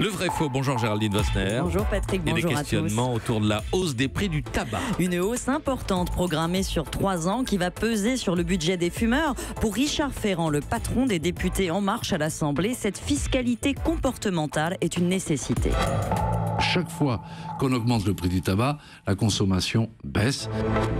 Le vrai faux, bonjour Géraldine Vosner Bonjour Patrick, bonjour des questionnements autour de la hausse des prix du tabac. Une hausse importante programmée sur trois ans qui va peser sur le budget des fumeurs. Pour Richard Ferrand, le patron des députés En Marche à l'Assemblée, cette fiscalité comportementale est une nécessité chaque fois qu'on augmente le prix du tabac, la consommation baisse.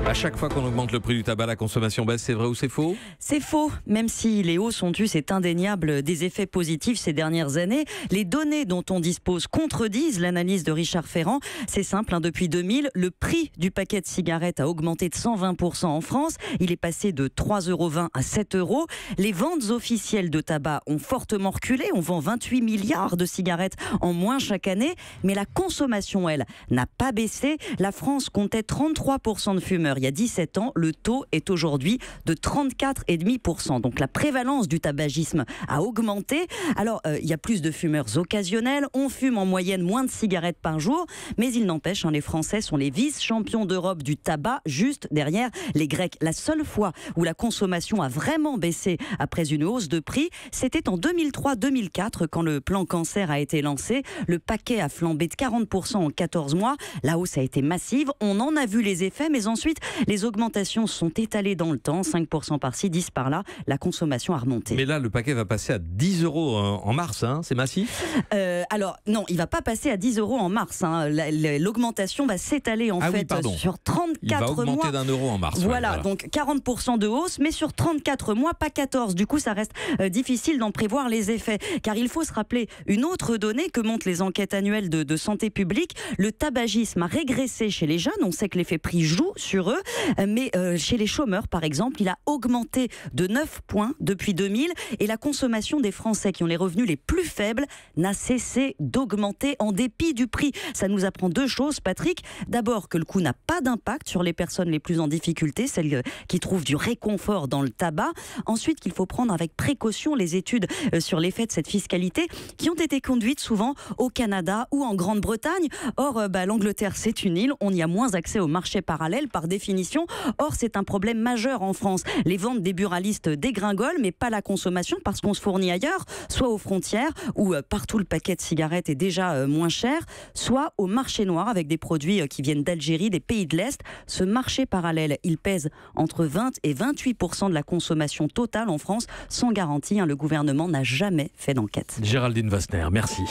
À chaque fois qu'on augmente le prix du tabac, la consommation baisse, c'est vrai ou c'est faux C'est faux. Même si les hausses sont eu c'est indéniable des effets positifs ces dernières années. Les données dont on dispose contredisent l'analyse de Richard Ferrand. C'est simple, hein, depuis 2000, le prix du paquet de cigarettes a augmenté de 120% en France. Il est passé de 3,20 euros à 7 euros. Les ventes officielles de tabac ont fortement reculé. On vend 28 milliards de cigarettes en moins chaque année. Mais la consommation, elle, n'a pas baissé. La France comptait 33% de fumeurs il y a 17 ans. Le taux est aujourd'hui de 34,5%. Donc la prévalence du tabagisme a augmenté. Alors, euh, il y a plus de fumeurs occasionnels. On fume en moyenne moins de cigarettes par jour. Mais il n'empêche, hein, les Français sont les vice-champions d'Europe du tabac, juste derrière les Grecs. La seule fois où la consommation a vraiment baissé après une hausse de prix, c'était en 2003-2004, quand le plan cancer a été lancé. Le paquet a flambé de 40 40% en 14 mois. La hausse a été massive. On en a vu les effets, mais ensuite, les augmentations sont étalées dans le temps. 5% par-ci, 10 par-là. La consommation a remonté. Mais là, le paquet va passer à 10 euros euh, en mars. Hein. C'est massif euh, Alors, non, il va pas passer à 10 euros en mars. Hein. L'augmentation va s'étaler en ah fait sur 34 mois. il va augmenter d'un euro en mars. Voilà, donc 40% de hausse, mais sur 34 mois, pas 14. Du coup, ça reste euh, difficile d'en prévoir les effets. Car il faut se rappeler une autre donnée que montrent les enquêtes annuelles de, de publique, le tabagisme a régressé chez les jeunes. On sait que l'effet prix joue sur eux, mais euh, chez les chômeurs, par exemple, il a augmenté de 9 points depuis 2000 et la consommation des Français qui ont les revenus les plus faibles n'a cessé d'augmenter en dépit du prix. Ça nous apprend deux choses, Patrick. D'abord, que le coût n'a pas d'impact sur les personnes les plus en difficulté, celles euh, qui trouvent du réconfort dans le tabac. Ensuite, qu'il faut prendre avec précaution les études euh, sur l'effet de cette fiscalité qui ont été conduites souvent au Canada ou en Grande-Bretagne bretagne Or, euh, bah, l'Angleterre, c'est une île, on y a moins accès au marché parallèle par définition. Or, c'est un problème majeur en France. Les ventes des buralistes dégringolent, mais pas la consommation parce qu'on se fournit ailleurs, soit aux frontières, où euh, partout le paquet de cigarettes est déjà euh, moins cher, soit au marché noir avec des produits qui viennent d'Algérie, des pays de l'Est. Ce marché parallèle, il pèse entre 20 et 28 de la consommation totale en France, sans garantie. Hein, le gouvernement n'a jamais fait d'enquête. Géraldine Vassner, merci.